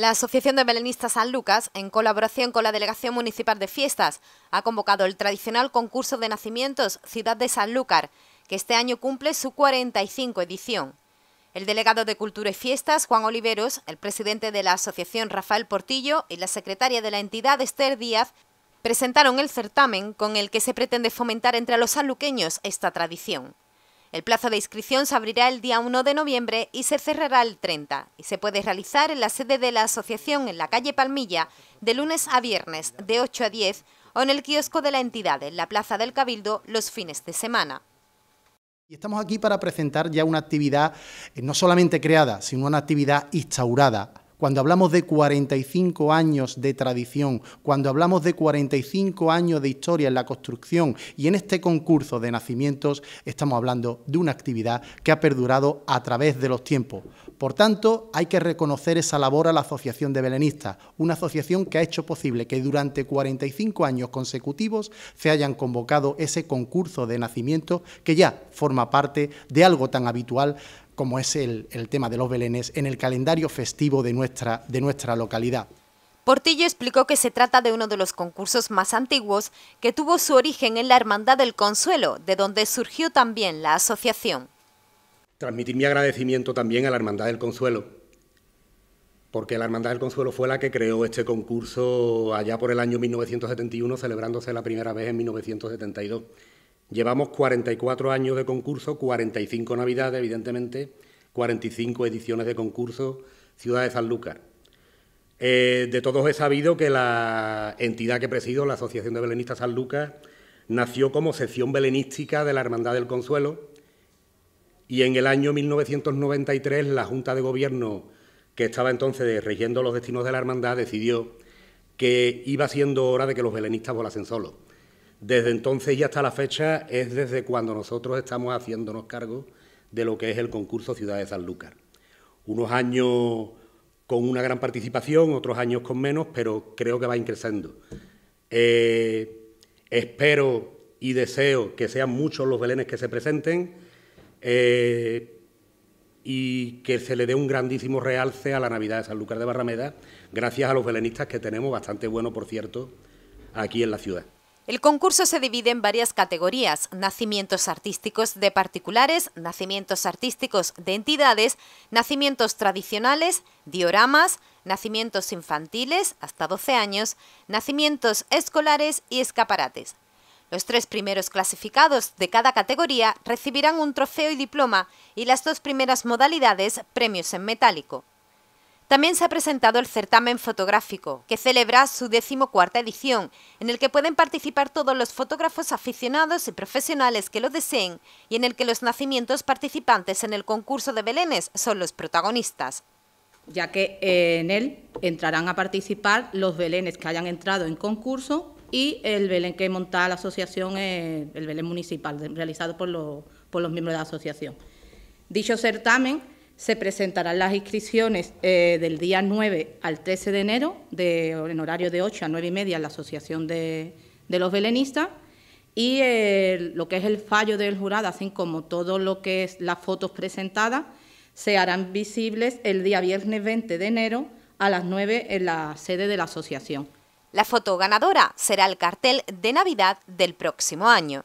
La Asociación de Belenistas San Lucas, en colaboración con la Delegación Municipal de Fiestas, ha convocado el tradicional concurso de nacimientos Ciudad de Sanlúcar, que este año cumple su 45 edición. El delegado de Cultura y Fiestas, Juan Oliveros, el presidente de la asociación Rafael Portillo y la secretaria de la entidad Esther Díaz presentaron el certamen con el que se pretende fomentar entre los sanluqueños esta tradición. El plazo de inscripción se abrirá el día 1 de noviembre y se cerrará el 30 y se puede realizar en la sede de la asociación en la calle Palmilla de lunes a viernes de 8 a 10 o en el kiosco de la entidad en la Plaza del Cabildo los fines de semana. Y estamos aquí para presentar ya una actividad eh, no solamente creada, sino una actividad instaurada cuando hablamos de 45 años de tradición, cuando hablamos de 45 años de historia en la construcción y en este concurso de nacimientos, estamos hablando de una actividad que ha perdurado a través de los tiempos. Por tanto, hay que reconocer esa labor a la Asociación de Belenistas, una asociación que ha hecho posible que durante 45 años consecutivos se hayan convocado ese concurso de nacimientos que ya forma parte de algo tan habitual como es el, tema de los belenes, en el calendario festivo de nuestra, de nuestra localidad. Portillo explicó que se trata de uno de los concursos más antiguos que tuvo su origen en la Hermandad del Consuelo, de donde surgió también la asociación. Transmitir mi agradecimiento también a la Hermandad del Consuelo, porque la Hermandad del Consuelo fue la que creó este concurso allá por el año 1971, celebrándose la primera vez en 1972. Llevamos 44 años de concurso, 45 navidades, evidentemente, 45 ediciones de concurso Ciudad de San Lucas. Eh, de todos he sabido que la entidad que presido, la Asociación de Belenistas Lucas, nació como sección belenística de la Hermandad del Consuelo y en el año 1993 la Junta de Gobierno, que estaba entonces regiendo los destinos de la Hermandad, decidió que iba siendo hora de que los belenistas volasen solos desde entonces y hasta la fecha es desde cuando nosotros estamos haciéndonos cargo de lo que es el concurso Ciudad de Sanlúcar. Unos años con una gran participación, otros años con menos, pero creo que va creciendo. Eh, espero y deseo que sean muchos los belenes que se presenten eh, y que se le dé un grandísimo realce a la Navidad de Sanlúcar de Barrameda, gracias a los belenistas que tenemos, bastante bueno por cierto, aquí en la ciudad. El concurso se divide en varias categorías, nacimientos artísticos de particulares, nacimientos artísticos de entidades, nacimientos tradicionales, dioramas, nacimientos infantiles hasta 12 años, nacimientos escolares y escaparates. Los tres primeros clasificados de cada categoría recibirán un trofeo y diploma y las dos primeras modalidades premios en metálico. También se ha presentado el certamen fotográfico, que celebra su decimocuarta edición, en el que pueden participar todos los fotógrafos aficionados y profesionales que lo deseen y en el que los nacimientos participantes en el concurso de Belénes son los protagonistas ya que eh, en él entrarán a participar los belenes que hayan entrado en concurso y el belén que monta la asociación, eh, el belén municipal, realizado por los, por los miembros de la asociación. Dicho certamen se presentarán las inscripciones eh, del día 9 al 13 de enero, de, en horario de 8 a 9 y media en la Asociación de, los Belenistas. Y eh, lo que es el fallo del jurado, así como todo lo que es las fotos presentadas, se harán visibles el día viernes 20 de enero a las 9 en la sede de la asociación. La foto ganadora será el cartel de Navidad del próximo año.